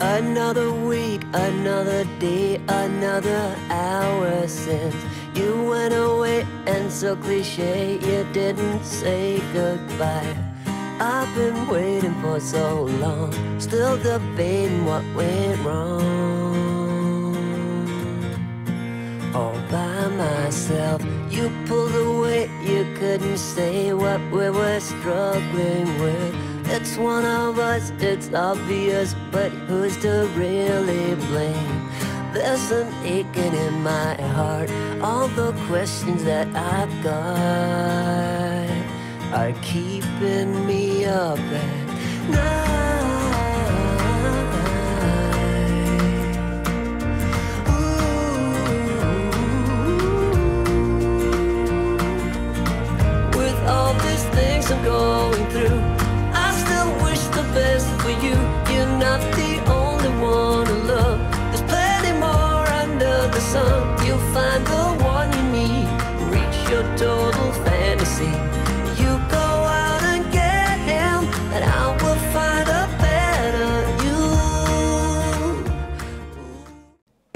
Another week, another day, another hour since you went away and so cliche you didn't say goodbye. I've been waiting for so long, still debating what went wrong all by myself. You pulled away, you couldn't say what we were struggling with. It's one of us, it's obvious, but who's to really blame? There's an aching in my heart. All the questions that I've got are keeping me up at night. all these things I'm going through I still wish the best for you You're not the only one to love There's plenty more under the sun You'll find the one you need Reach your total fantasy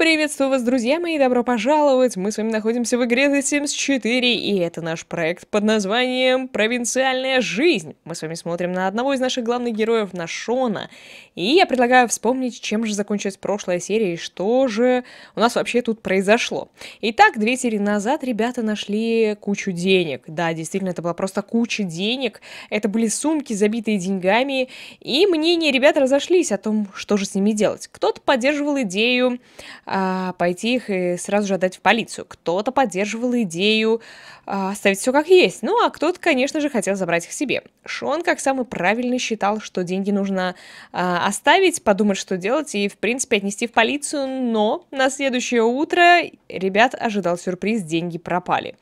Приветствую вас, друзья мои, добро пожаловать! Мы с вами находимся в игре The Sims 4, и это наш проект под названием «Провинциальная жизнь». Мы с вами смотрим на одного из наших главных героев, на Шона, и я предлагаю вспомнить, чем же закончилась прошлая серия, и что же у нас вообще тут произошло. Итак, две серии назад ребята нашли кучу денег. Да, действительно, это была просто куча денег. Это были сумки, забитые деньгами, и мнения ребят разошлись о том, что же с ними делать. Кто-то поддерживал идею а, а, пойти их и сразу же отдать в полицию. Кто-то поддерживал идею а, оставить все как есть. Ну, а кто-то, конечно же, хотел забрать их себе. Шон, как самый правильный, считал, что деньги нужно э, оставить, подумать, что делать, и, в принципе, отнести в полицию, но на следующее утро ребят ожидал сюрприз, деньги пропали.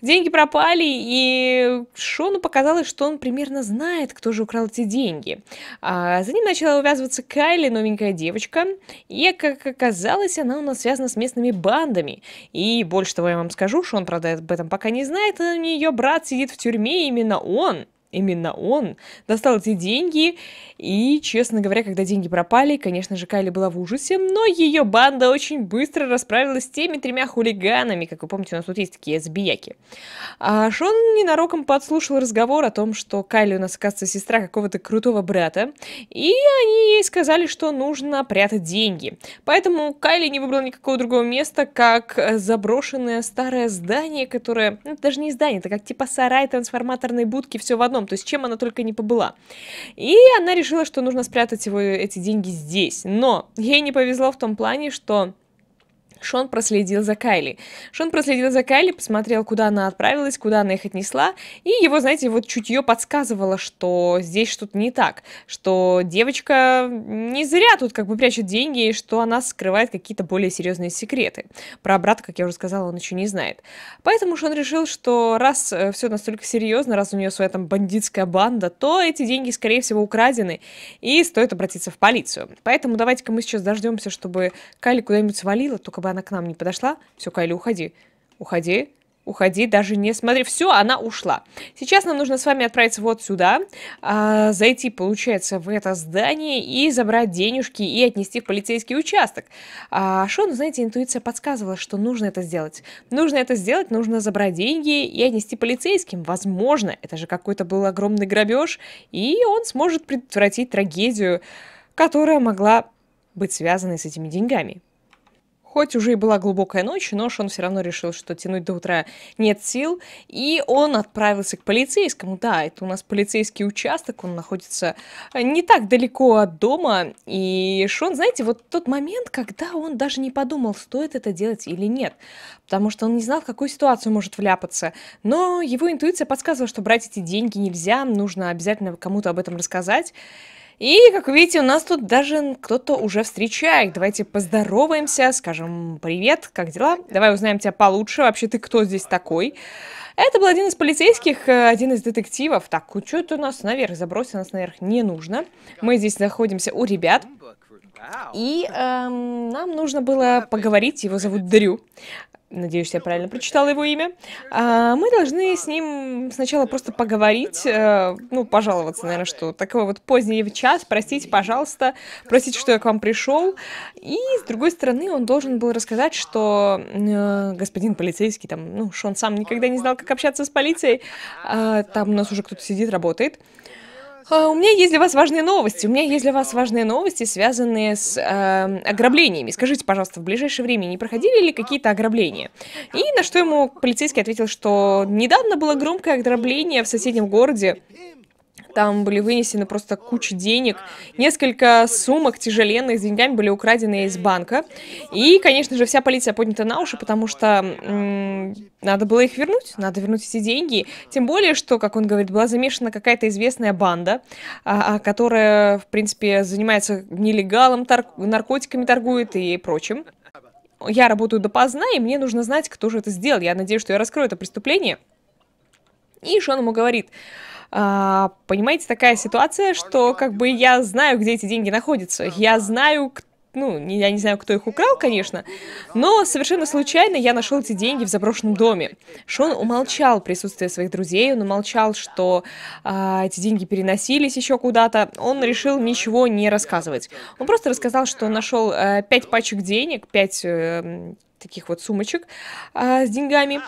Деньги пропали, и Шону показалось, что он примерно знает, кто же украл эти деньги. А за ним начала увязываться Кайли, новенькая девочка, и, как оказалось, она у нас связана с местными бандами. И больше того я вам скажу, Шон, правда, об этом пока не знает, он ее брат сидит в тюрьме, именно он именно он достал эти деньги, и, честно говоря, когда деньги пропали, конечно же, Кайли была в ужасе, но ее банда очень быстро расправилась с теми тремя хулиганами, как вы помните, у нас тут есть такие сбияки. А Шон ненароком подслушал разговор о том, что Кайли у нас, оказывается, сестра какого-то крутого брата, и они ей сказали, что нужно прятать деньги. Поэтому Кайли не выбрала никакого другого места, как заброшенное старое здание, которое, ну, это даже не здание, это как типа сарай, трансформаторной будки, все в одном целом, то есть чем она только не побыла. И она решила, что нужно спрятать его, эти деньги здесь. Но ей не повезло в том плане, что Шон проследил за Кайли. Шон проследил за Кайли, посмотрел, куда она отправилась, куда она их отнесла, и его, знаете, вот чутье подсказывало, что здесь что-то не так, что девочка не зря тут как бы прячет деньги, и что она скрывает какие-то более серьезные секреты. Про брата, как я уже сказала, он еще не знает. Поэтому Шон решил, что раз э, все настолько серьезно, раз у нее своя там бандитская банда, то эти деньги, скорее всего, украдены, и стоит обратиться в полицию. Поэтому давайте-ка мы сейчас дождемся, чтобы Кайли куда-нибудь свалила, только бы она к нам не подошла. Все, Кайли, уходи. Уходи. Уходи, даже не смотри. Все, она ушла. Сейчас нам нужно с вами отправиться вот сюда, а, зайти, получается, в это здание и забрать денежки и отнести в полицейский участок. А, Шон, знаете, интуиция подсказывала, что нужно это сделать. Нужно это сделать, нужно забрать деньги и отнести полицейским. Возможно, это же какой-то был огромный грабеж, и он сможет предотвратить трагедию, которая могла быть связана с этими деньгами. Хоть уже и была глубокая ночь, но Шон все равно решил, что тянуть до утра нет сил, и он отправился к полицейскому. Да, это у нас полицейский участок, он находится э, не так далеко от дома, и Шон, знаете, вот тот момент, когда он даже не подумал, стоит это делать или нет, потому что он не знал, в какую ситуацию может вляпаться, но его интуиция подсказывала, что брать эти деньги нельзя, нужно обязательно кому-то об этом рассказать, и, как вы видите, у нас тут даже кто-то уже встречает. Давайте поздороваемся, скажем «Привет, как дела?» Давай узнаем тебя получше. Вообще, ты кто здесь такой? Это был один из полицейских, э, один из детективов. Так, что-то нас наверх забросил, нас наверх не нужно. Мы здесь находимся у ребят. И эм, нам нужно было поговорить, его зовут Дрю. Надеюсь, я правильно прочитала его имя. А, мы должны с ним сначала просто поговорить, э, ну, пожаловаться, наверное, что такой вот поздний час, простите, пожалуйста, простите, что я к вам пришел. И, с другой стороны, он должен был рассказать, что э, господин полицейский, там, ну, что он сам никогда не знал, как общаться с полицией, э, там у нас уже кто-то сидит, работает. А, у меня есть для вас важные новости. У меня есть для вас важные новости, связанные с э, ограблениями. Скажите, пожалуйста, в ближайшее время не проходили ли какие-то ограбления? И на что ему полицейский ответил, что недавно было громкое ограбление в соседнем городе. Там были вынесены просто куча денег. Несколько сумок тяжеленных с деньгами были украдены из банка. И, конечно же, вся полиция поднята на уши, потому что надо было их вернуть, надо вернуть эти деньги. Тем более, что, как он говорит, была замешана какая-то известная банда, а, а, которая, в принципе, занимается нелегалом, тар наркотиками торгует и прочим. Я работаю допоздна, и мне нужно знать, кто же это сделал. Я надеюсь, что я раскрою это преступление. И Шон ему говорит, а, понимаете, такая ситуация, что как бы я знаю, где эти деньги находятся, я знаю, кто ну, я не знаю, кто их украл, конечно, но совершенно случайно я нашел эти деньги в заброшенном доме. Шон умолчал присутствие своих друзей, он умолчал, что а, эти деньги переносились еще куда-то. Он решил ничего не рассказывать. Он просто рассказал, что нашел а, э, 5 пачек денег, пять а, таких вот сумочек а, с деньгами.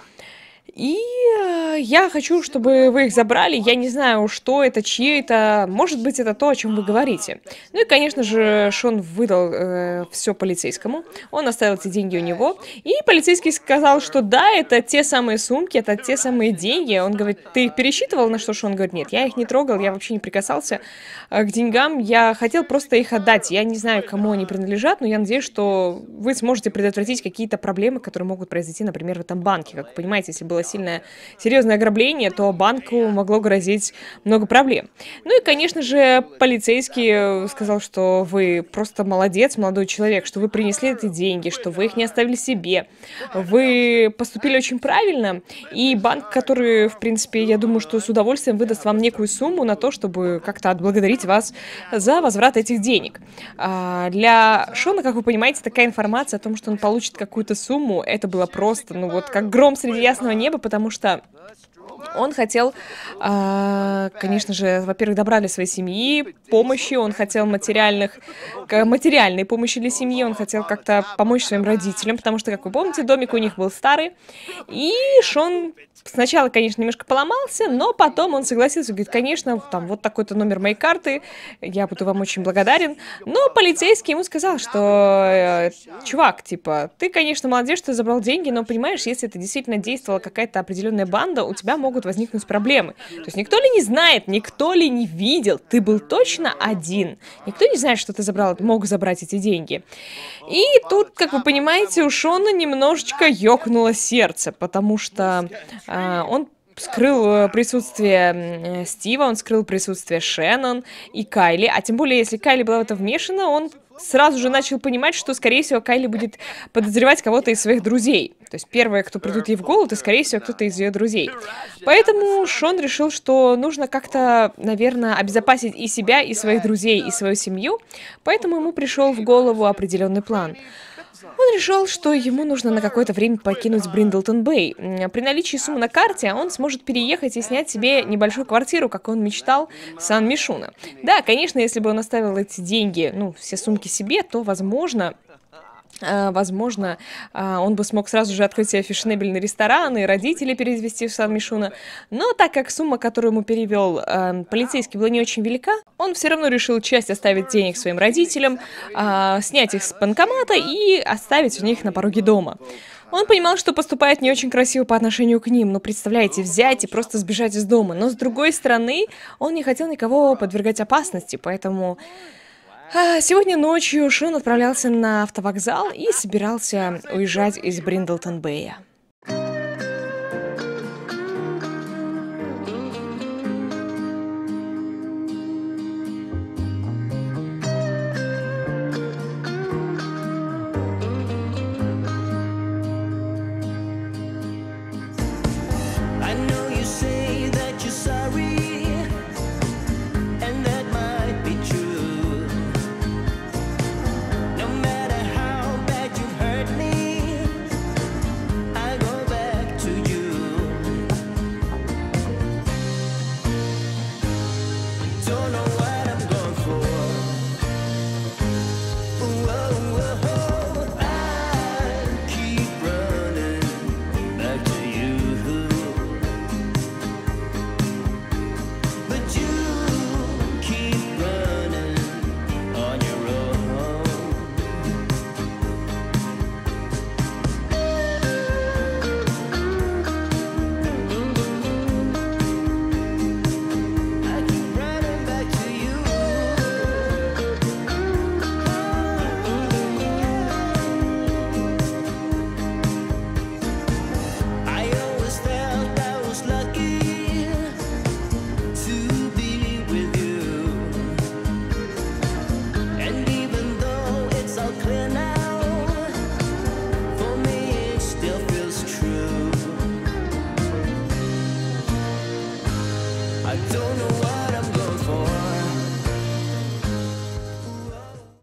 И э, я хочу, чтобы вы их забрали. Я не знаю, что это, чьи это. Может быть, это то, о чем вы говорите. Ну и, конечно же, Шон выдал э, все полицейскому. Он оставил эти деньги у него. И полицейский сказал, что да, это те самые сумки, это те самые деньги. Он говорит, ты их пересчитывал? На что Шон говорит, нет, я их не трогал, я вообще не прикасался э, к деньгам. Я хотел просто их отдать. Я не знаю, кому они принадлежат, но я надеюсь, что вы сможете предотвратить какие-то проблемы, которые могут произойти, например, в этом банке. Как вы понимаете, если было было сильное, серьезное ограбление, то банку могло грозить много проблем. Ну и, конечно же, полицейский э, сказал, что вы просто молодец, молодой человек, что вы принесли эти деньги, что вы их не оставили себе. Вы поступили очень правильно, и банк, который, в принципе, я думаю, что с удовольствием выдаст вам некую сумму на то, чтобы как-то отблагодарить вас за возврат этих денег. А, для Шона, как вы понимаете, такая информация о том, что он получит какую-то сумму, это было просто, ну вот, как гром среди ясного неба, небо, потому что он хотел, а, конечно же, во-первых, добрали своей семьи помощи, он хотел материальных, материальной помощи для семьи, он хотел как-то помочь своим родителям, потому что, как вы помните, домик у них был старый, и Шон сначала, конечно, немножко поломался, но потом он согласился, говорит, конечно, там вот такой-то номер моей карты, я буду вам очень благодарен, но полицейский ему сказал, что, э, чувак, типа, ты, конечно, молодец, что забрал деньги, но, понимаешь, если это действительно действовала какая-то определенная банда, у тебя всегда могут возникнуть проблемы. То есть никто ли не знает, никто ли не видел, ты был точно один. Никто не знает, что ты забрал, мог забрать эти деньги. И тут, как вы понимаете, у Шона немножечко ёкнуло сердце, потому что э, он скрыл э, присутствие э, Стива, он скрыл присутствие Шеннон и Кайли, а тем более, если Кайли была в это вмешана, он сразу же начал понимать, что, скорее всего, Кайли будет подозревать кого-то из своих друзей. То есть первое, кто придут ей в голову, это, скорее всего, кто-то из ее друзей. Поэтому Шон решил, что нужно как-то, наверное, обезопасить и себя, и своих друзей, и свою семью. Поэтому ему пришел в голову определенный план — он решил, что ему нужно на какое-то время покинуть Бриндлтон Бэй. При наличии суммы на карте он сможет переехать и снять себе небольшую квартиру, как он мечтал, Сан-Мишуна. Да, конечно, если бы он оставил эти деньги, ну, все сумки себе, то, возможно, Э, возможно, э, он бы смог сразу же открыть себе фешенебельный ресторан и родителей перевести в Сан-Мишуна. Но так как сумма, которую ему перевел э, полицейский, была не очень велика, он все равно решил часть оставить денег своим родителям, снять их с банкомата и оставить у них на пороге дома. Он понимал, что поступает не очень красиво по отношению к ним, но ну, представляете, взять и просто сбежать из дома. Но с другой стороны, он не хотел никого подвергать опасности, поэтому а, сегодня ночью Шон отправлялся на автовокзал и собирался уезжать из Бриндлтон-Бэя.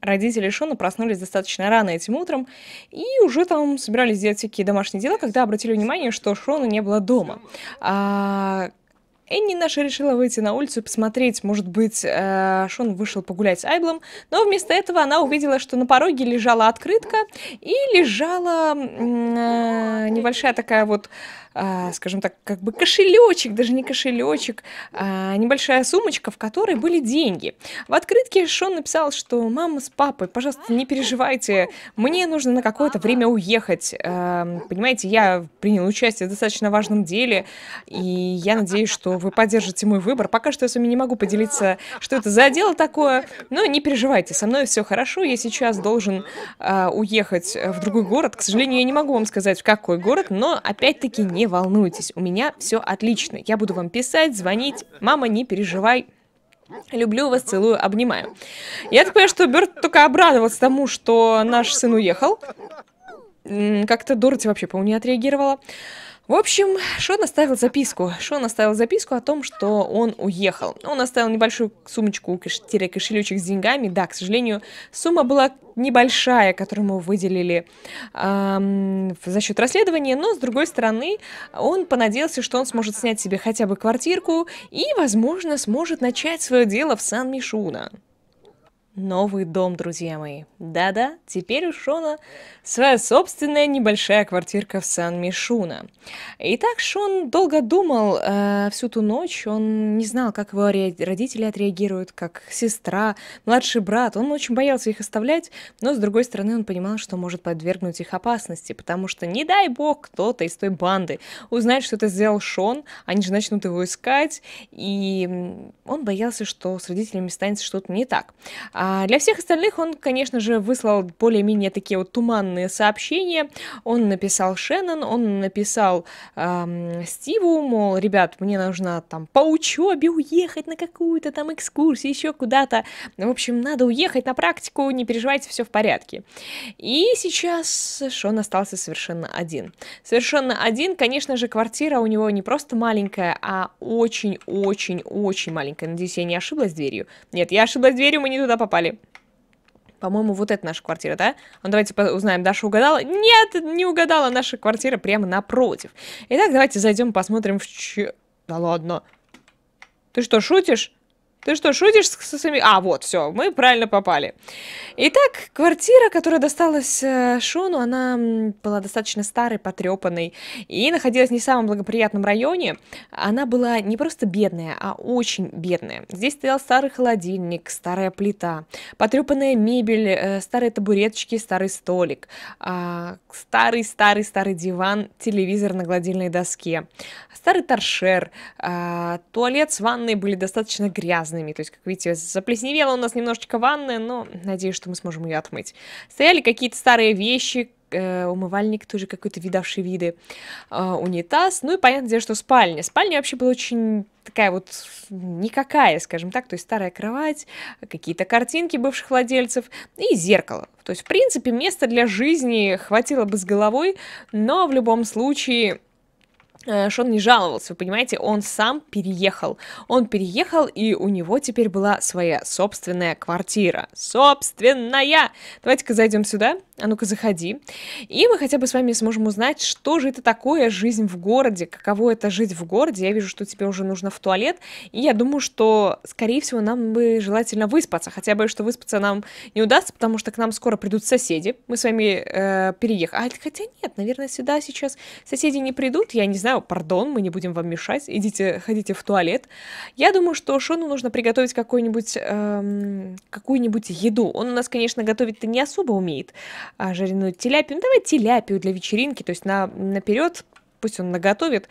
родители Шона проснулись достаточно рано этим утром и уже там собирались делать всякие домашние дела, когда обратили внимание, что Шона не было дома. А, Энни наша решила выйти на улицу и посмотреть, может быть, э, Шон вышел погулять с Айблом, но вместо этого она увидела, что на пороге лежала открытка и лежала э, небольшая такая вот а, скажем так, как бы кошелечек, даже не кошелечек, а небольшая сумочка, в которой были деньги. В открытке Шон написал, что мама с папой, пожалуйста, не переживайте, мне нужно на какое-то время уехать. А, понимаете, я принял участие в достаточно важном деле, и я надеюсь, что вы поддержите мой выбор. Пока что я с вами не могу поделиться, что это за дело такое, но не переживайте, со мной все хорошо, я сейчас должен а, уехать в другой город. К сожалению, я не могу вам сказать, в какой город, но опять-таки не не волнуйтесь, у меня все отлично. Я буду вам писать, звонить. Мама, не переживай, Люблю вас, целую, обнимаю. Я так понимаю, что Берт только обрадовался тому, что наш сын уехал. Как-то Дороти вообще, по-моему, не отреагировала. В общем, Шон оставил записку. Шон оставил записку о том, что он уехал. Он оставил небольшую сумочку-кошелечек с деньгами. Да, к сожалению, сумма была небольшая, которую ему выделили эм, за счет расследования, но, с другой стороны, он понадеялся, что он сможет снять себе хотя бы квартирку и, возможно, сможет начать свое дело в Сан-Мишуна новый дом, друзья мои. Да-да, теперь у Шона э, своя собственная небольшая квартирка в Сан-Мишуна. Итак, Шон долго думал э, всю ту ночь, он не знал, как его родители отреагируют, как сестра, младший брат. Он очень боялся их оставлять, но, с другой стороны, он понимал, что может подвергнуть их опасности, потому что, не дай бог, кто-то из той банды узнает, что это сделал Шон, они же начнут его искать, и он боялся, что с родителями станет что-то не так. А а для всех остальных он, конечно же, выслал более-менее такие вот туманные сообщения. Он написал Шеннон, он написал эм, Стиву, мол, ребят, мне нужно там по учебе уехать на какую-то там экскурсию, еще куда-то. В общем, надо уехать на практику, не переживайте, все в порядке. И сейчас Шон остался совершенно один. Совершенно один, конечно же, квартира у него не просто маленькая, а очень-очень-очень маленькая. Надеюсь, я не ошиблась дверью. Нет, я ошиблась дверью, мы не туда попали спали. По-моему, вот это наша квартира, да? А ну, давайте узнаем, Даша угадала? Нет, не угадала, наша квартира прямо напротив. Итак, давайте зайдем, посмотрим в чё... Да ладно. Ты что, шутишь? Ты что, шутишь с своими... А, вот, все, мы правильно попали. Итак, квартира, которая досталась э, Шону, она была достаточно старой, потрепанной и находилась не в самом благоприятном районе. Она была не просто бедная, а очень бедная. Здесь стоял старый холодильник, старая плита, потрепанная мебель, э, старые табуреточки, старый столик, старый-старый-старый диван, телевизор на гладильной доске, старый торшер, а, туалет с ванной были достаточно грязные, разными. То есть, как видите, заплесневела у нас немножечко ванная, но надеюсь, что мы сможем ее отмыть. Стояли какие-то старые вещи, э, умывальник тоже какой-то видавший виды, э, унитаз, ну и понятно, дело, что спальня. Спальня вообще была очень такая вот никакая, скажем так, то есть старая кровать, какие-то картинки бывших владельцев и зеркало. То есть, в принципе, места для жизни хватило бы с головой, но в любом случае Шон э, не жаловался, вы понимаете, он сам переехал. Он переехал, и у него теперь была своя собственная квартира. Собственная! Давайте-ка зайдем сюда. А ну-ка, заходи. И мы хотя бы с вами сможем узнать, что же это такое жизнь в городе, каково это жить в городе. Я вижу, что тебе уже нужно в туалет, и я думаю, что, скорее всего, нам бы желательно выспаться. Хотя бы, что выспаться нам не удастся, потому что к нам скоро придут соседи. Мы с вами э, переехали. хотя нет, наверное, сюда сейчас соседи не придут, я не знаю, пардон, мы не будем вам мешать, идите, ходите в туалет. Я думаю, что Шону нужно приготовить какую-нибудь эм, какую-нибудь еду. Он у нас, конечно, готовить-то не особо умеет. А жареную теляпию, ну давай теляпию для вечеринки, то есть на, наперед пусть он наготовит.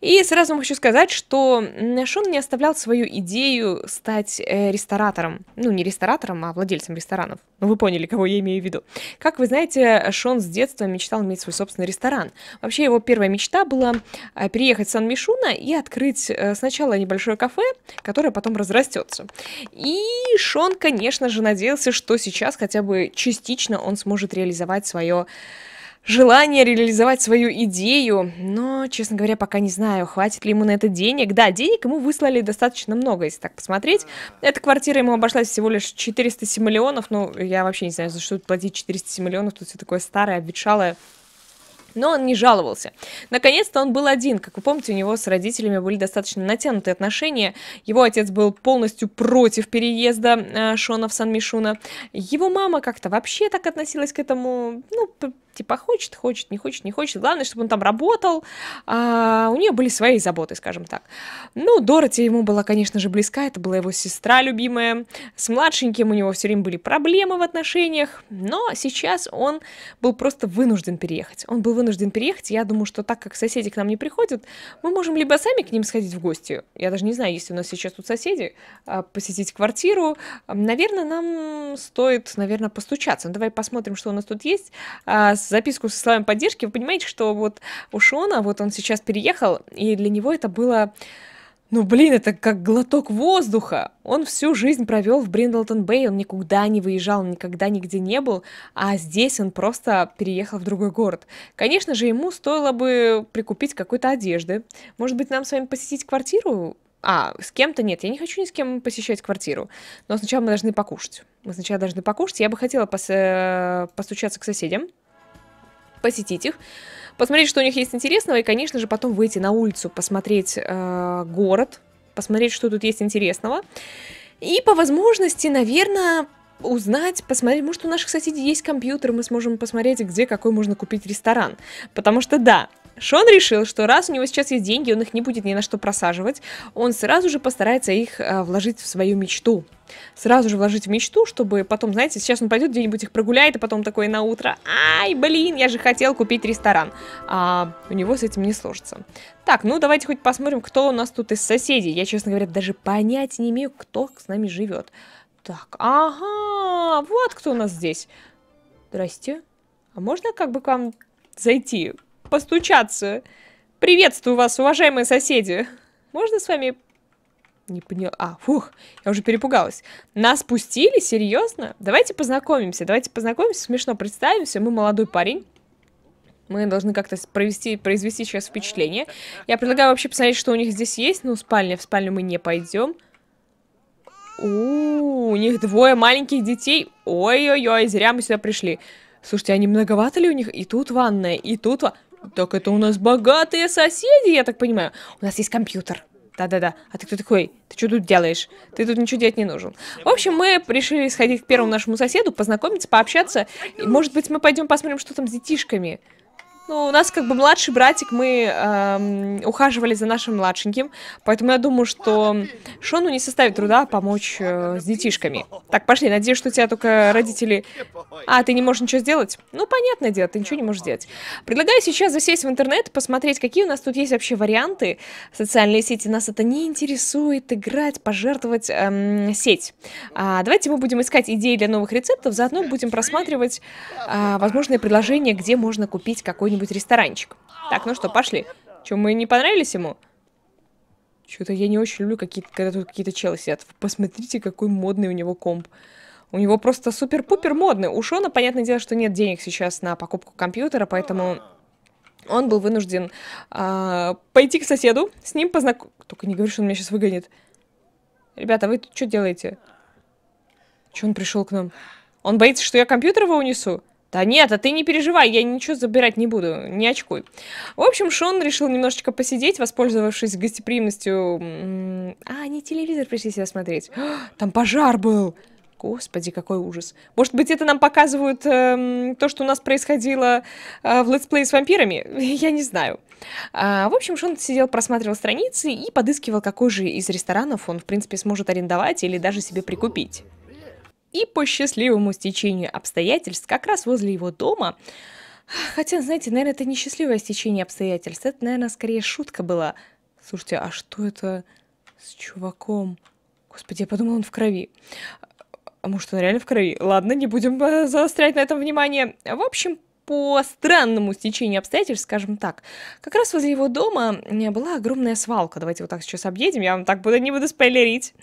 И сразу хочу сказать, что Шон не оставлял свою идею стать э, ресторатором. Ну, не ресторатором, а владельцем ресторанов. Ну, вы поняли, кого я имею в виду. Как вы знаете, Шон с детства мечтал иметь свой собственный ресторан. Вообще, его первая мечта была э, переехать в Сан-Мишуна и открыть э, сначала небольшое кафе, которое потом разрастется. И Шон, конечно же, надеялся, что сейчас хотя бы частично он сможет реализовать свое желание реализовать свою идею, но, честно говоря, пока не знаю, хватит ли ему на это денег. Да, денег ему выслали достаточно много, если так посмотреть. Эта квартира ему обошлась всего лишь 407 миллионов, ну, я вообще не знаю, за что тут платить 407 миллионов, тут все такое старое, обветшалое. Но он не жаловался. Наконец-то он был один. Как вы помните, у него с родителями были достаточно натянутые отношения. Его отец был полностью против переезда э, Шона в Сан-Мишуна. Его мама как-то вообще так относилась к этому, ну, типа хочет, хочет, не хочет, не хочет. Главное, чтобы он там работал. А, у нее были свои заботы, скажем так. Ну, Дороти ему была, конечно же, близка. Это была его сестра любимая. С младшеньким у него все время были проблемы в отношениях. Но сейчас он был просто вынужден переехать. Он был вынужден переехать. Я думаю, что так как соседи к нам не приходят, мы можем либо сами к ним сходить в гости. Я даже не знаю, есть у нас сейчас тут соседи, а, посетить квартиру. Наверное, нам стоит, наверное, постучаться. Ну, давай посмотрим, что у нас тут есть. А, записку со словами поддержки, вы понимаете, что вот у Шона, вот он сейчас переехал, и для него это было... Ну, блин, это как глоток воздуха. Он всю жизнь провел в Бриндлтон Бэй, он никуда не выезжал, никогда нигде не был, а здесь он просто переехал в другой город. Конечно же, ему стоило бы прикупить какой-то одежды. Может быть, нам с вами посетить квартиру? А, с кем-то нет, я не хочу ни с кем посещать квартиру. Но сначала мы должны покушать. Мы сначала должны покушать. Я бы хотела пос- э, постучаться к соседям, посетить их, посмотреть, что у них есть интересного, и, конечно же, потом выйти на улицу, посмотреть э, город, посмотреть, что тут есть интересного. И по возможности, наверное, узнать, посмотреть, может, у наших соседей есть компьютер, мы сможем посмотреть, где какой можно купить ресторан. Потому что да, Шон решил, что раз у него сейчас есть деньги, он их не будет ни на что просаживать, он сразу же постарается их а, вложить в свою мечту. Сразу же вложить в мечту, чтобы потом, знаете, сейчас он пойдет где-нибудь их прогуляет, и а потом такое на утро, ай, блин, я же хотел купить ресторан. А у него с этим не сложится. Так, ну давайте хоть посмотрим, кто у нас тут из соседей. Я, честно говоря, даже понять не имею, кто с нами живет. Так, ага, вот кто у нас здесь. Здрасте. А можно как бы к вам зайти? постучаться. Приветствую вас, уважаемые соседи. Можно с вами... Не поняла. А, фух, я уже перепугалась. Нас пустили? Серьезно? Давайте познакомимся. Давайте познакомимся, смешно представимся. Мы молодой парень. Мы должны как-то провести, произвести сейчас впечатление. Я предлагаю вообще посмотреть, что у них здесь есть. Ну, спальня. В спальню мы не пойдем. У, -у, у них двое маленьких детей. Ой-ой-ой, зря мы сюда пришли. Слушайте, они а многовато ли у них? И тут ванная, и тут... Ва... Так это у нас богатые соседи, я так понимаю. У нас есть компьютер. Да-да-да. А ты кто такой? Ты что тут делаешь? Ты тут ничего делать не нужен. В общем, мы решили сходить к первому нашему соседу, познакомиться, пообщаться. И, может быть, мы пойдем посмотрим, что там с детишками. Ну, у нас как бы младший братик, мы эм, ухаживали за нашим младшеньким, поэтому я думаю, что Шону не составит труда помочь э, с детишками. Так, пошли, надеюсь, что у тебя только родители... А, ты не можешь ничего сделать? Ну, понятно дело, ты ничего не можешь сделать. Предлагаю сейчас засесть в интернет, посмотреть, какие у нас тут есть вообще варианты. Социальные сети нас это не интересует, играть, пожертвовать эм, сеть. А, давайте мы будем искать идеи для новых рецептов, заодно будем просматривать э, возможные предложения, где можно купить какой-нибудь какой-нибудь ресторанчик. Так, ну что, пошли. Че, мы не понравились ему? Что-то я не очень люблю, какие когда тут какие-то челы сидят. Посмотрите, какой модный у него комп. У него просто супер-пупер модный. У Шона, понятное дело, что нет денег сейчас на покупку компьютера, поэтому он был вынужден э, пойти к соседу, с ним познакомиться. Только не говори, что он меня сейчас выгонит. Ребята, вы тут что делаете? Че он пришел к нам? Он боится, что я компьютер его унесу? Да нет, а ты не переживай, я ничего забирать не буду, не очкуй. В общем, Шон решил немножечко посидеть, воспользовавшись гостеприимностью... А, не телевизор пришли себя смотреть. «А, там пожар был! Господи, какой ужас. Может быть, это нам показывают э, то, что у нас происходило э, в летсплее с вампирами? Я не знаю. А, в общем, Шон сидел, просматривал страницы и подыскивал, какой же из ресторанов он, в принципе, сможет арендовать или даже себе прикупить. И по счастливому стечению обстоятельств, как раз возле его дома, хотя, знаете, наверное, это не счастливое стечение обстоятельств, это, наверное, скорее шутка была. Слушайте, а что это с чуваком? Господи, я подумала, он в крови. А может, он реально в крови? Ладно, не будем э, заострять на этом внимание. В общем, по странному стечению обстоятельств, скажем так, как раз возле его дома была огромная свалка. Давайте вот так сейчас объедем, я вам так буду, не буду спойлерить.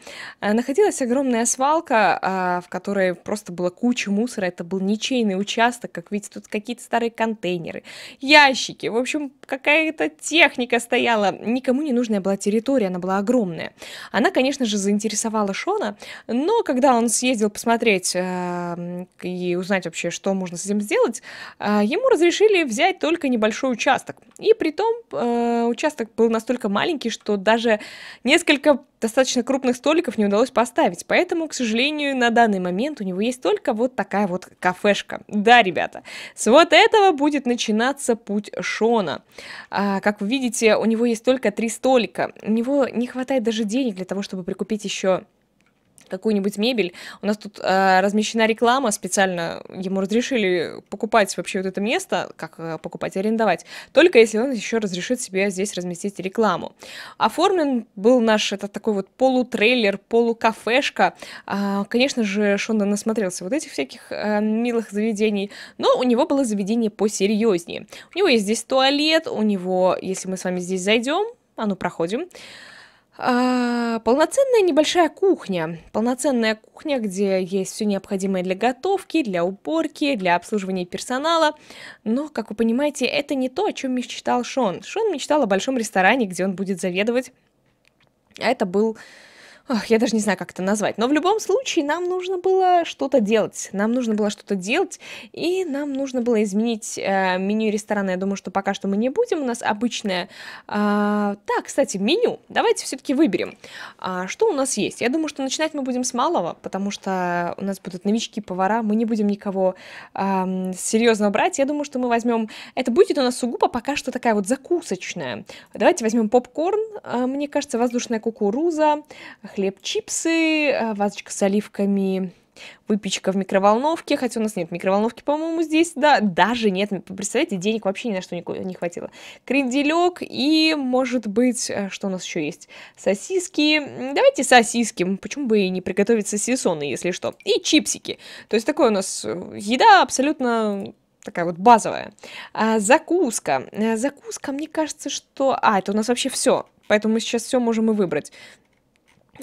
Э, находилась огромная свалка, а, в которой просто была куча мусора. Это был ничейный участок, как видите, тут какие-то старые контейнеры, ящики. В общем, какая-то техника стояла. Никому не нужная была территория, она была огромная. Она, конечно же, заинтересовала Шона, но когда он съездил посмотреть э, и узнать вообще, что можно с этим сделать, э, а ему разрешили взять только небольшой участок. И при том э, участок был настолько маленький, что даже несколько достаточно крупных столиков не удалось поставить. Поэтому, к сожалению, на данный момент у него есть только вот такая вот кафешка. Да, ребята, с вот этого будет начинаться путь Шона. А, как вы видите, у него есть только три столика. У него не хватает даже денег для того, чтобы прикупить еще какую-нибудь мебель. У нас тут э, размещена реклама специально, ему разрешили покупать вообще вот это место, как э, покупать, арендовать, только если он еще разрешит себе здесь разместить рекламу. Оформлен был наш этот такой вот полутрейлер, полукафешка. Э, конечно же, Шонда насмотрелся вот этих всяких э, милых заведений, но у него было заведение посерьезнее. У него есть здесь туалет, у него, если мы с вами здесь зайдем, а ну проходим, а, полноценная небольшая кухня. Полноценная кухня, где есть все необходимое для готовки, для уборки, для обслуживания персонала. Но, как вы понимаете, это не то, о чем мечтал Шон. Шон мечтал о большом ресторане, где он будет заведовать. А это был Ох, я даже не знаю, как это назвать. Но в любом случае нам нужно было что-то делать. Нам нужно было что-то делать, и нам нужно было изменить э, меню ресторана. Я думаю, что пока что мы не будем. У нас обычное... Э, да, кстати, меню. Давайте все-таки выберем. А, что у нас есть? Я думаю, что начинать мы будем с малого, потому что у нас будут новички-повара. Мы не будем никого э, серьезного брать. Я думаю, что мы возьмем... Это будет у нас сугубо пока что такая вот закусочная. Давайте возьмем попкорн. Э, мне кажется, воздушная кукуруза хлеб-чипсы, э, вазочка с оливками, выпечка в микроволновке, хотя у нас нет микроволновки, по-моему, здесь, да, даже нет, представляете, денег вообще ни на что не хватило. Кренделек и, может быть, э, что у нас еще есть? Сосиски, давайте сосиски, почему бы и не приготовить сосисоны, если что, и чипсики. То есть такое у нас э, еда абсолютно такая вот базовая. А, закуска. А, закуска, мне кажется, что... А, это у нас вообще все. Поэтому мы сейчас все можем и выбрать.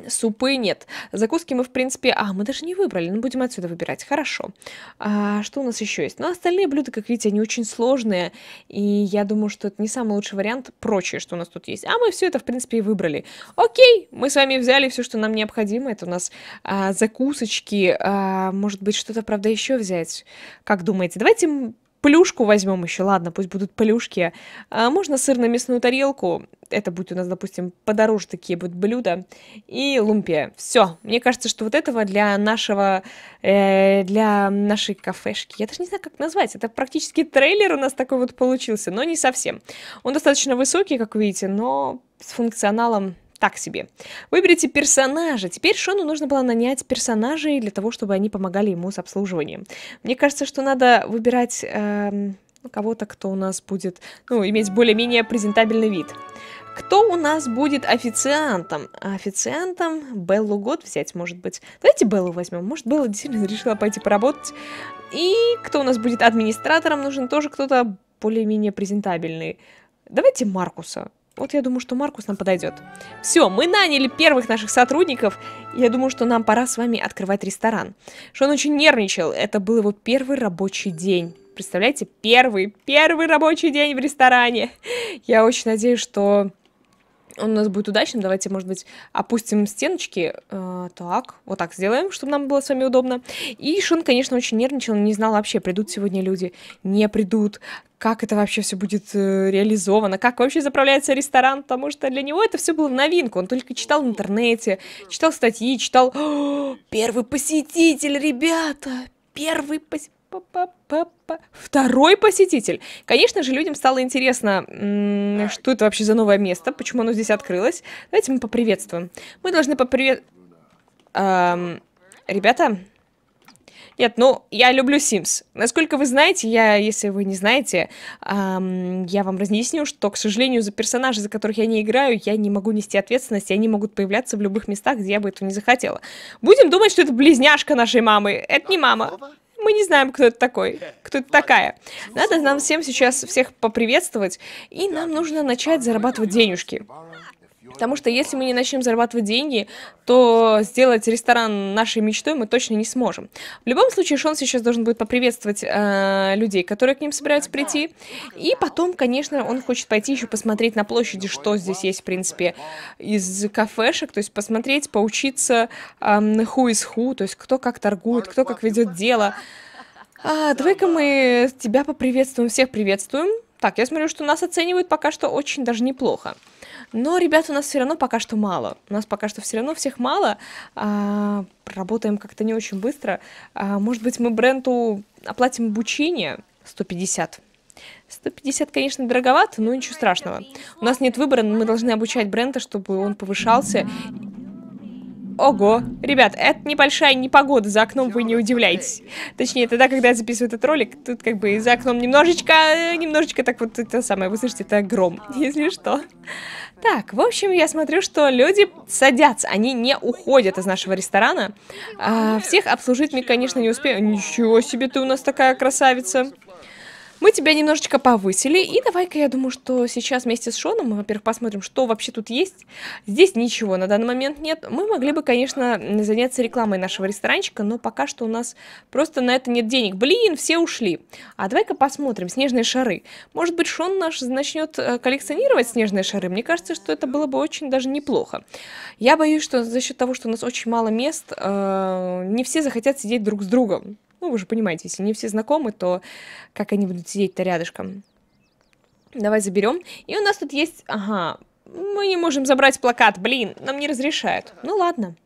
Супы нет. Закуски мы, в принципе... А, мы даже не выбрали, но ну, будем отсюда выбирать. Хорошо. А, что у нас еще есть? Ну, остальные блюда, как видите, они очень сложные. И я думаю, что это не самый лучший вариант прочее, что у нас тут есть. А мы все это, в принципе, и выбрали. Окей, мы с вами взяли все, что нам необходимо. Это у нас а, закусочки. А, может быть, что-то, правда, еще взять. Как думаете? Давайте плюшку возьмем еще, ладно, пусть будут плюшки. А можно сырно-мясную тарелку, это будет у нас, допустим, подороже такие будут блюда, и лумпия. Все, мне кажется, что вот этого для нашего, э, для нашей кафешки, я даже не знаю, как назвать, это практически трейлер у нас такой вот получился, но не совсем. Он достаточно высокий, как видите, но с функционалом так себе. Выберите персонажа. Теперь Шону нужно было нанять персонажей для того, чтобы они помогали ему с обслуживанием. Мне кажется, что надо выбирать э, кого-то, кто у нас будет, ну, иметь более-менее презентабельный вид. Кто у нас будет официантом? Официантом Беллу год взять, может быть. Давайте Беллу возьмем. Может, Белла действительно решила пойти поработать. И кто у нас будет администратором? Нужен тоже кто-то более-менее презентабельный. Давайте Маркуса. Вот я думаю, что Маркус нам подойдет. Все, мы наняли первых наших сотрудников. Я думаю, что нам пора с вами открывать ресторан. Что он очень нервничал. Это был его первый рабочий день. Представляете, первый, первый рабочий день в ресторане. Я очень надеюсь, что он у нас будет удачным. Давайте, может быть, опустим стеночки. Э, так, вот так сделаем, чтобы нам было с вами удобно. И Шон, конечно, очень нервничал, не знал вообще, придут сегодня люди, не придут, как это вообще все будет э, реализовано, как вообще заправляется ресторан, потому что для него это все было новинку. Он только читал в интернете, читал статьи, читал... О, первый посетитель, ребята! Первый посетитель! второй посетитель. Конечно же, людям стало интересно, что это вообще за новое место, почему оно здесь открылось. Давайте мы поприветствуем. Мы должны попривет... Эм, ребята, нет, ну, я люблю Sims. Насколько вы знаете, я, если вы не знаете, эм, я вам разъясню, что, к сожалению, за персонажи, за которых я не играю, я не могу нести ответственность, и они могут появляться в любых местах, где я бы этого не захотела. Будем думать, что это близняшка нашей мамы. Это не мама. Мы не знаем, кто это такой, кто это такая. Надо нам всем сейчас всех поприветствовать, и нам нужно начать зарабатывать денежки. Потому что если мы не начнем зарабатывать деньги, то сделать ресторан нашей мечтой мы точно не сможем. В любом случае, Шон сейчас должен будет поприветствовать э, людей, которые к ним собираются прийти. И потом, конечно, он хочет пойти еще посмотреть на площади, что здесь есть, в принципе, из кафешек. То есть посмотреть, поучиться э, who is who, то есть кто как торгует, кто как ведет дело. А, давай-ка мы тебя поприветствуем, всех приветствуем. Так, я смотрю, что нас оценивают пока что очень даже неплохо. Но ребят у нас все равно пока что мало. У нас пока что все равно всех мало. А, работаем как-то не очень быстро. А, может быть, мы бренду оплатим обучение 150 150, конечно, дороговато, но ничего страшного. У нас нет выбора, но мы должны обучать бренда, чтобы он повышался Ого. Ребят, это небольшая непогода за окном, вы не удивляйтесь. Точнее, тогда, когда я записываю этот ролик, тут как бы за окном немножечко, немножечко так вот это самое, вы слышите, это гром, если что. Так, в общем, я смотрю, что люди садятся, они не уходят из нашего ресторана. А, всех обслужить мне, конечно, не успею. Ничего себе, ты у нас такая красавица. Мы тебя немножечко повысили. И давай-ка я думаю, что сейчас вместе с Шоном мы, во-первых, посмотрим, что вообще тут есть. Здесь ничего на данный момент нет. Мы могли бы, конечно, заняться рекламой нашего ресторанчика, но пока что у нас просто на это нет денег. Блин, все ушли. А давай-ка посмотрим. Снежные шары. Может быть, Шон наш начнет э, коллекционировать снежные шары? Мне кажется, что это было бы очень даже неплохо. Я боюсь, что за счет того, что у нас очень мало мест, э, не все захотят сидеть друг с другом. Ну, вы же понимаете, если не все знакомы, то как они будут сидеть-то рядышком? Давай заберем. И у нас тут есть... Ага, мы не можем забрать плакат, блин, нам не разрешают. Ну ладно.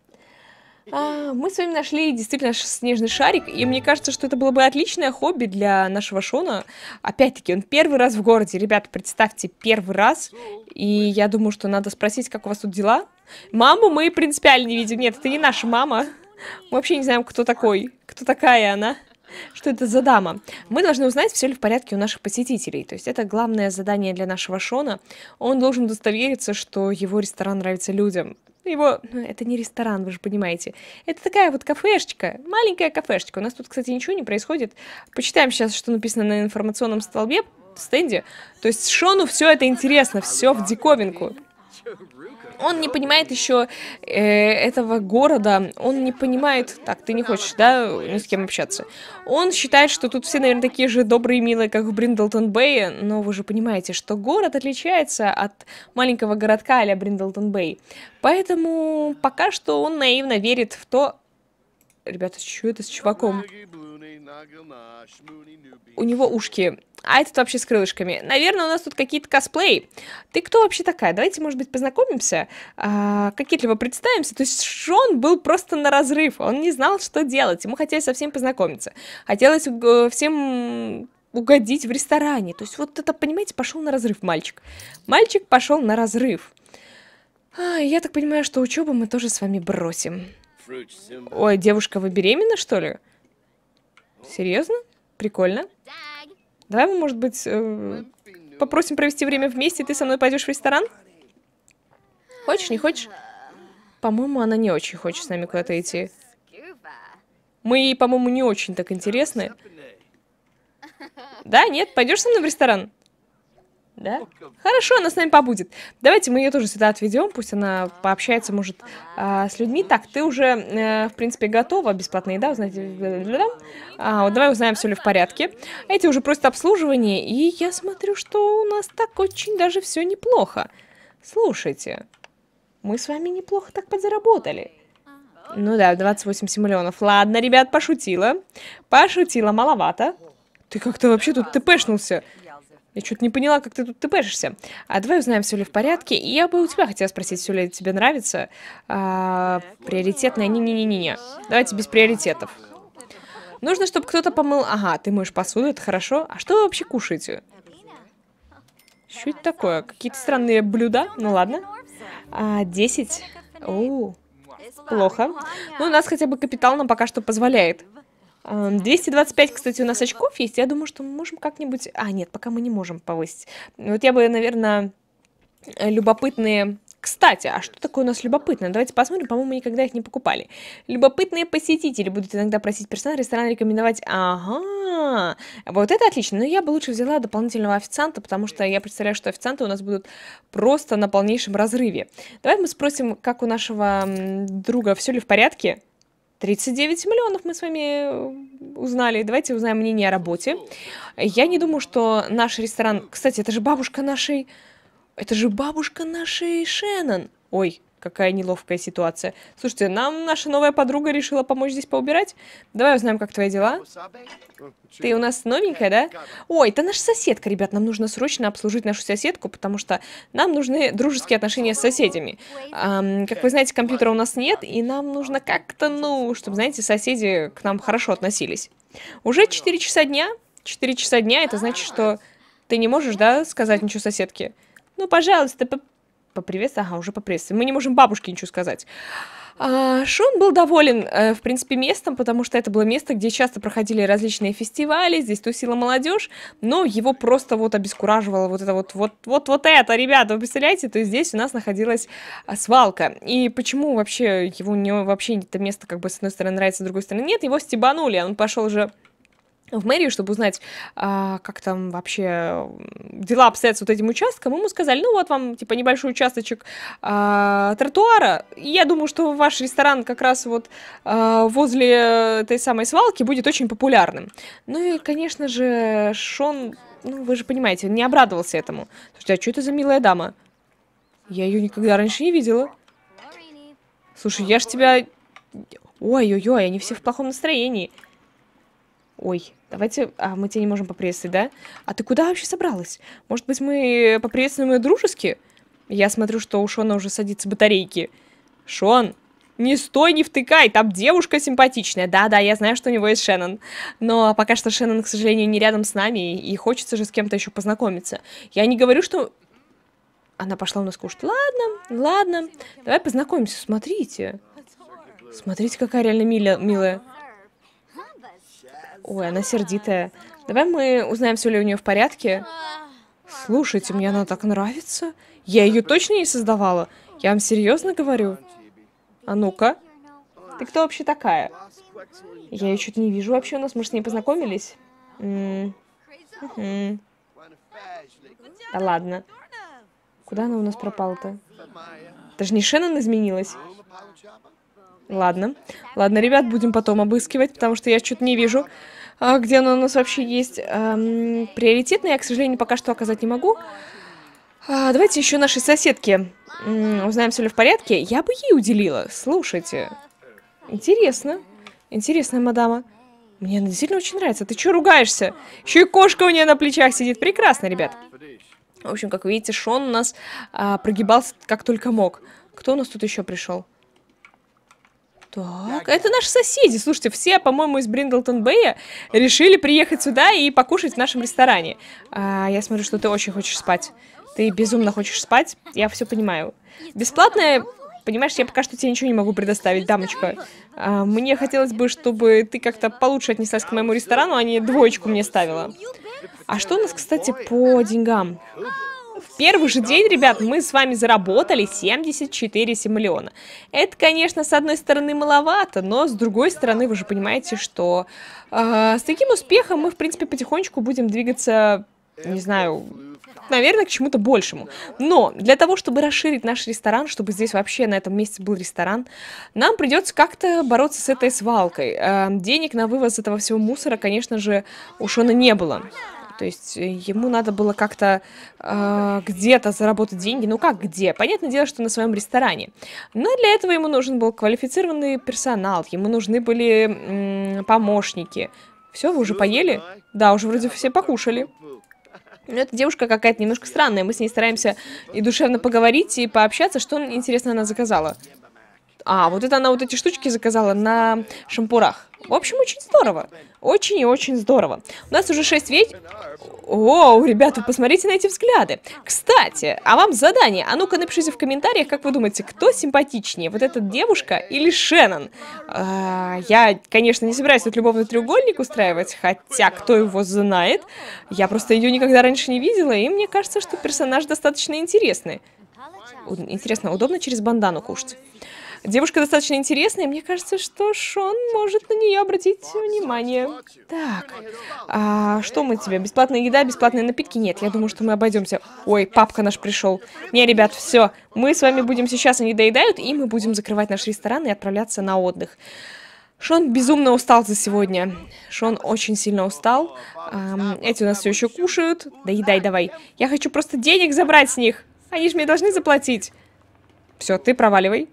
А, мы с вами нашли действительно снежный шарик, и мне кажется, что это было бы отличное хобби для нашего Шона. Опять-таки, он первый раз в городе. Ребята, представьте, первый раз. И я думаю, что надо спросить, как у вас тут дела. Маму мы принципиально не видим. Нет, это не наша мама. Мы вообще не знаем, кто такой, кто такая она. Что это за дама? Мы должны узнать, все ли в порядке у наших посетителей. То есть это главное задание для нашего Шона. Он должен удостовериться, что его ресторан нравится людям. Его... Ну, это не ресторан, вы же понимаете. Это такая вот кафешечка, маленькая кафешечка. У нас тут, кстати, ничего не происходит. Почитаем сейчас, что написано на информационном столбе, стенде. То есть Шону все это интересно, все в диковинку. Он не понимает еще э, этого города, он не понимает... Так, ты не хочешь, да, ни с кем общаться. Он считает, что тут все, наверное, такие же добрые и милые, как в Бриндлтон Бэе, но вы же понимаете, что город отличается от маленького городка а-ля Бриндлтон Бэй. Поэтому пока что он наивно верит в то, Ребята, что это с чуваком? У него ушки. А этот вообще с крылышками. Наверное, у нас тут какие-то косплей. Ты кто вообще такая? Давайте, может быть, познакомимся. А, какие-либо представимся. То есть Шон был просто на разрыв. Он не знал, что делать. Ему хотелось со всем познакомиться. Хотелось э, всем угодить в ресторане. То есть вот это, понимаете, пошел на разрыв мальчик. Мальчик пошел на разрыв. А, я так понимаю, что учебу мы тоже с вами бросим. Ой, девушка, вы беременна, что ли? Серьезно? Прикольно. Давай мы, может быть, э, попросим провести время вместе, и ты со мной пойдешь в ресторан? Хочешь, не хочешь? По-моему, она не очень хочет с нами куда-то идти. Мы ей, по-моему, не очень так интересны. Да, нет, пойдешь со мной в ресторан? Да? Хорошо, она с нами побудет. Давайте мы ее тоже сюда отведем, пусть она пообщается, может, а, с людьми. Так, ты уже, э, в принципе, готова, бесплатная еда, Узнать. А, вот давай узнаем, все ли в порядке. Эти уже просят обслуживание, и я смотрю, что у нас так очень даже все неплохо. Слушайте, мы с вами неплохо так подзаработали. Ну да, 28 миллионов. Ладно, ребят, пошутила. Пошутила, маловато. Ты как-то вообще тут тпшнулся. Я что-то не поняла, как ты тут тпшишься. А давай узнаем, все ли в порядке. И я бы у тебя хотела спросить, все ли тебе нравится. А, приоритетное? Не-не-не-не. Давайте без приоритетов. Нужно, чтобы кто-то помыл. Ага, ты моешь посуду, это хорошо. А что вы вообще кушаете? Что это такое? Какие-то странные блюда? Ну ладно. А, О, плохо. Ну, у нас хотя бы капитал нам пока что позволяет 225, эм, кстати, у нас очков есть. Я думаю, что мы можем как-нибудь... А, нет, пока мы не можем повысить. Вот я бы, наверное, э, любопытные... Кстати, а что такое у нас любопытное? Давайте посмотрим, по-моему, никогда их не покупали. Любопытные посетители будут иногда просить персонал ресторана рекомендовать. Ага, вот это отлично. Но я бы лучше взяла дополнительного официанта, потому что я представляю, что официанты у нас будут просто на полнейшем разрыве. Давай мы спросим, как у нашего друга, все ли в порядке. 39 миллионов мы с вами э, узнали. Давайте узнаем мнение о работе. Я не думаю, что наш ресторан... Кстати, это же бабушка нашей... Это же бабушка нашей Шеннон. Ой, какая неловкая ситуация. Слушайте, нам наша новая подруга решила помочь здесь поубирать. Давай узнаем, как твои дела. Ты у нас новенькая, да? Ой, это наша соседка, ребят. Нам нужно срочно обслужить нашу соседку, потому что нам нужны дружеские отношения с соседями. Эм, как вы знаете, компьютера у нас нет, и нам нужно как-то, ну, чтобы, знаете, соседи к нам хорошо относились. Уже 4 часа дня. 4 часа дня, это значит, что ты не можешь, да, сказать ничего соседке? Ну, пожалуйста, поприветствовать, ага, уже поприветствовали. Мы не можем бабушке ничего сказать. А, Шон был доволен, э, в принципе, местом, потому что это было место, где часто проходили различные фестивали, здесь тусила молодежь, но его просто вот обескураживало вот это вот, вот, вот, вот это, ребята, вы представляете, то есть здесь у нас находилась свалка. И почему вообще его у него вообще это место, как бы, с одной стороны нравится, с другой стороны нет, его стебанули, а он пошел уже в мэрию, чтобы узнать, а, как там вообще дела обстоят с вот этим участком, ему сказали, ну вот вам, типа, небольшой участочек а, тротуара, и я думаю, что ваш ресторан как раз вот а, возле этой самой свалки будет очень популярным. Ну и, конечно же, Шон, ну вы же понимаете, не обрадовался этому. Слушайте, а что это за милая дама? Я ее никогда раньше не видела. Слушай, я ж тебя... Ой-ой-ой, они все в плохом настроении. Ой, давайте... А, мы тебя не можем поприветствовать, да? А ты куда вообще собралась? Может быть, мы поприветствуем ее дружески? Я смотрю, что у Шона уже садится батарейки. Шон, не стой, не втыкай, там девушка симпатичная. Да-да, я знаю, что у него есть Шеннон. Но пока что Шеннон, к сожалению, не рядом с нами, и хочется же с кем-то еще познакомиться. Я не говорю, что... Она пошла у нас кушать. Ладно, ладно, давай познакомимся, смотрите. Смотрите, какая реально милая. Ой, она сердитая. Давай мы узнаем, все ли у нее в порядке. Слушайте, мне она так нравится. Я ее точно не создавала. Я вам серьезно говорю. А ну-ка. Ты кто вообще такая? Я ее чуть не вижу вообще у нас. Мы же с ней познакомились. М Да ладно. Куда она у нас пропала-то? Даже не Шеннон изменилась. Ладно. Ладно, ребят, будем потом обыскивать, потому что я что-то не вижу. А, где она у нас вообще есть эм, приоритетная. Я, к сожалению, пока что оказать не могу. А, давайте еще нашей соседке м, узнаем, все ли в порядке. Я бы ей уделила. Слушайте. Интересно. Интересная мадама. Мне она действительно очень нравится. Ты что ругаешься? Еще и кошка у нее на плечах сидит. Прекрасно, ребят. В общем, как видите, Шон у нас а, прогибался как только мог. Кто у нас тут еще пришел? Так, это наши соседи. Слушайте, все, по-моему, из Бриндлтон-Бэя решили приехать сюда и покушать в нашем ресторане. А, я смотрю, что ты очень хочешь спать. Ты безумно хочешь спать, я все понимаю. Бесплатное, понимаешь, я пока что тебе ничего не могу предоставить, дамочка. А, мне хотелось бы, чтобы ты как-то получше отнеслась к моему ресторану, а не двоечку мне ставила. А что у нас, кстати, по деньгам? В первый же день, ребят, мы с вами заработали 74 миллиона. Это, конечно, с одной стороны маловато, но с другой стороны вы же понимаете, что э, с таким успехом мы, в принципе, потихонечку будем двигаться, не знаю, наверное, к чему-то большему. Но для того, чтобы расширить наш ресторан, чтобы здесь вообще на этом месте был ресторан, нам придется как-то бороться с этой свалкой. Э, денег на вывоз этого всего мусора, конечно же, уж он не было. То есть э, ему надо было как-то э, где-то заработать деньги. Ну как где? Понятное дело, что на своем ресторане. Но для этого ему нужен был квалифицированный персонал, ему нужны были м- помощники. Все, вы уже поели? Да, уже вроде все покушали. Но ну, эта девушка какая-то немножко странная. Мы с ней стараемся и душевно поговорить, и пообщаться. Что, интересно, она заказала? А, вот это она вот эти штучки заказала на шампурах. В общем, очень здорово. Очень и очень здорово. У нас уже 6 ведь... О, ребята, посмотрите на эти взгляды. Кстати, а вам задание. А ну-ка напишите в комментариях, как вы думаете, кто симпатичнее, вот эта девушка или Шеннон? А, я, конечно, не собираюсь тут любовный треугольник устраивать, хотя кто его знает. Я просто ее никогда раньше не видела, и мне кажется, что персонаж достаточно интересный. Интересно, удобно через бандану кушать? Девушка достаточно интересная, и мне кажется, что Шон может на нее обратить внимание. Так, а что мы тебе? Бесплатная еда, бесплатные напитки? Нет, я думаю, что мы обойдемся. Ой, папка наш пришел. Не, ребят, все, мы с вами будем сейчас, они доедают, и мы будем закрывать наш ресторан и отправляться на отдых. Шон безумно устал за сегодня. Шон очень сильно устал. Эти у нас все еще кушают. Да едай давай. Я хочу просто денег забрать с них. Они же мне должны заплатить. Все, ты проваливай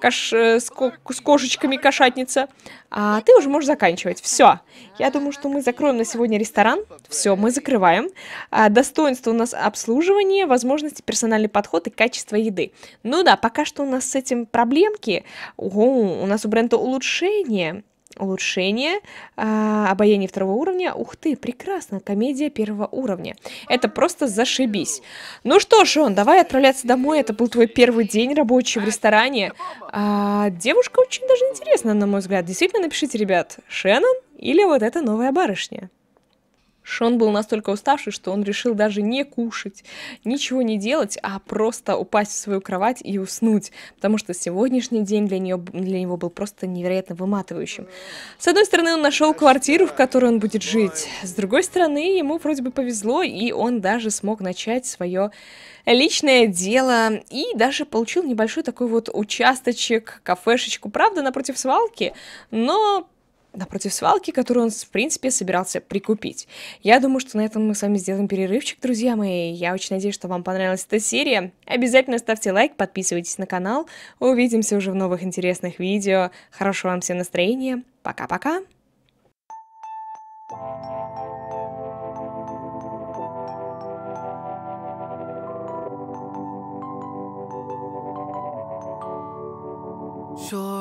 кош, э, с, ко, с кошечками кошатница. А ты уже можешь заканчивать. Все. Я думаю, что мы закроем на сегодня ресторан. Все, мы закрываем. А, достоинство у нас обслуживание, возможности, персональный подход и качество еды. Ну да, пока что у нас с этим проблемки. Ого, у нас у бренда улучшение улучшение, а, обаяние второго уровня. Ух ты, прекрасно, комедия первого уровня. Это просто зашибись. Ну что ж, он, давай отправляться домой. Это был твой первый день рабочий в ресторане. А, девушка очень даже интересна, на мой взгляд. Действительно, напишите, ребят, Шеннон или вот эта новая барышня. Шон был настолько уставший, что он решил даже не кушать, ничего не делать, а просто упасть в свою кровать и уснуть, потому что сегодняшний день для, нее, для него был просто невероятно выматывающим. С одной стороны, он нашел квартиру, в которой он будет жить, с другой стороны, ему вроде бы повезло, и он даже смог начать свое личное дело и даже получил небольшой такой вот участочек, кафешечку, правда, напротив свалки, но напротив свалки, которую он, в принципе, собирался прикупить. Я думаю, что на этом мы с вами сделаем перерывчик, друзья мои. Я очень надеюсь, что вам понравилась эта серия. Обязательно ставьте лайк, подписывайтесь на канал. Увидимся уже в новых интересных видео. Хорошего вам всем настроения. Пока-пока. Sure.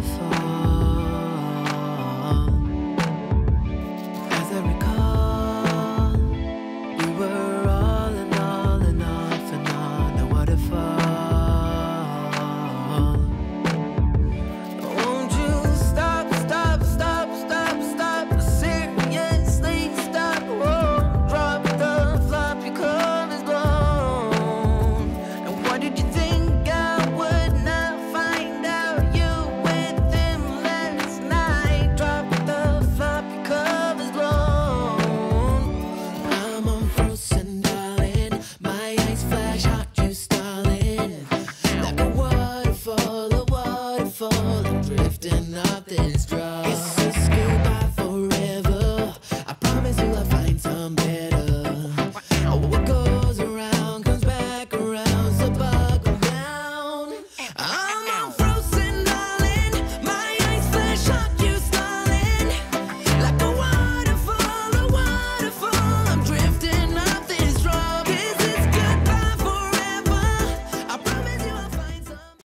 beautiful.